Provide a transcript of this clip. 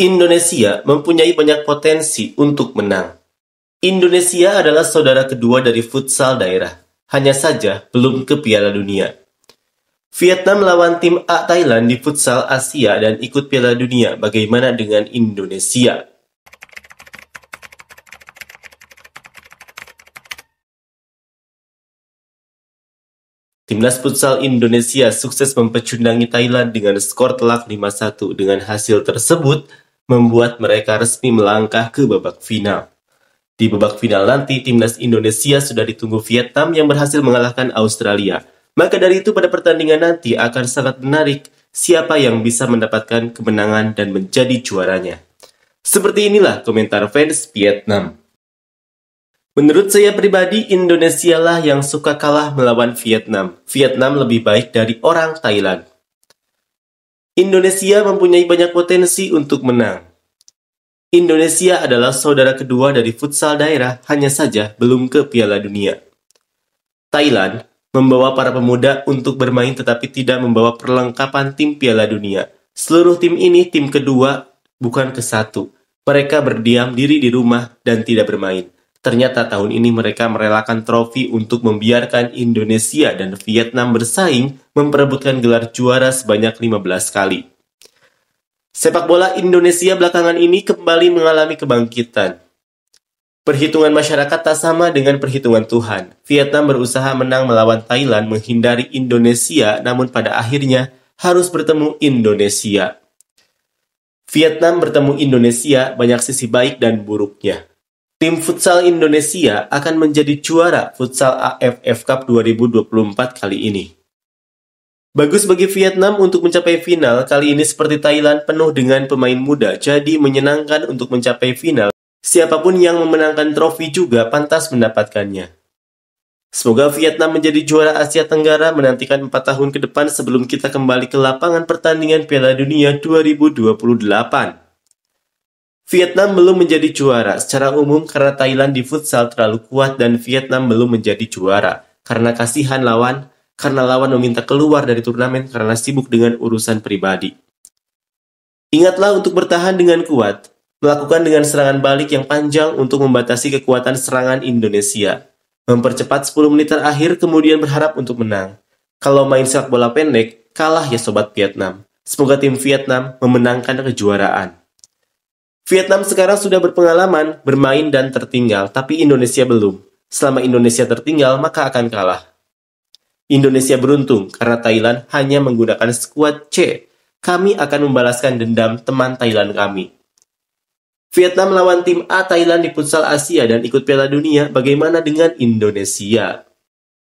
Indonesia mempunyai banyak potensi untuk menang. Indonesia adalah saudara kedua dari futsal daerah, hanya saja belum ke Piala Dunia. Vietnam lawan tim A Thailand di futsal Asia dan ikut Piala Dunia bagaimana dengan Indonesia? Timnas futsal Indonesia sukses mempecundangi Thailand dengan skor telak 5-1. Dengan hasil tersebut, membuat mereka resmi melangkah ke babak final. Di babak final nanti, timnas Indonesia sudah ditunggu Vietnam yang berhasil mengalahkan Australia. Maka dari itu pada pertandingan nanti akan sangat menarik siapa yang bisa mendapatkan kemenangan dan menjadi juaranya. Seperti inilah komentar fans Vietnam. Menurut saya pribadi, Indonesia lah yang suka kalah melawan Vietnam. Vietnam lebih baik dari orang Thailand. Indonesia mempunyai banyak potensi untuk menang. Indonesia adalah saudara kedua dari futsal daerah, hanya saja belum ke Piala Dunia. Thailand membawa para pemuda untuk bermain tetapi tidak membawa perlengkapan tim Piala Dunia. Seluruh tim ini tim kedua, bukan ke satu. Mereka berdiam diri di rumah dan tidak bermain. Ternyata tahun ini mereka merelakan trofi untuk membiarkan Indonesia dan Vietnam bersaing memperebutkan gelar juara sebanyak 15 kali. Sepak bola Indonesia belakangan ini kembali mengalami kebangkitan. Perhitungan masyarakat tak sama dengan perhitungan Tuhan. Vietnam berusaha menang melawan Thailand menghindari Indonesia namun pada akhirnya harus bertemu Indonesia. Vietnam bertemu Indonesia banyak sisi baik dan buruknya. Tim futsal Indonesia akan menjadi juara futsal AFF Cup 2024 kali ini. Bagus bagi Vietnam untuk mencapai final kali ini seperti Thailand penuh dengan pemain muda, jadi menyenangkan untuk mencapai final. Siapapun yang memenangkan trofi juga pantas mendapatkannya. Semoga Vietnam menjadi juara Asia Tenggara menantikan 4 tahun ke depan sebelum kita kembali ke lapangan pertandingan Piala Dunia 2028. Vietnam belum menjadi juara secara umum karena Thailand di futsal terlalu kuat dan Vietnam belum menjadi juara karena kasihan lawan, karena lawan meminta keluar dari turnamen karena sibuk dengan urusan pribadi. Ingatlah untuk bertahan dengan kuat, melakukan dengan serangan balik yang panjang untuk membatasi kekuatan serangan Indonesia. Mempercepat 10 menit terakhir kemudian berharap untuk menang. Kalau main sepak bola pendek, kalah ya Sobat Vietnam. Semoga tim Vietnam memenangkan kejuaraan. Vietnam sekarang sudah berpengalaman, bermain dan tertinggal, tapi Indonesia belum. Selama Indonesia tertinggal, maka akan kalah. Indonesia beruntung karena Thailand hanya menggunakan skuad C. Kami akan membalaskan dendam teman Thailand kami. Vietnam lawan tim A Thailand di futsal Asia dan ikut Piala Dunia, bagaimana dengan Indonesia?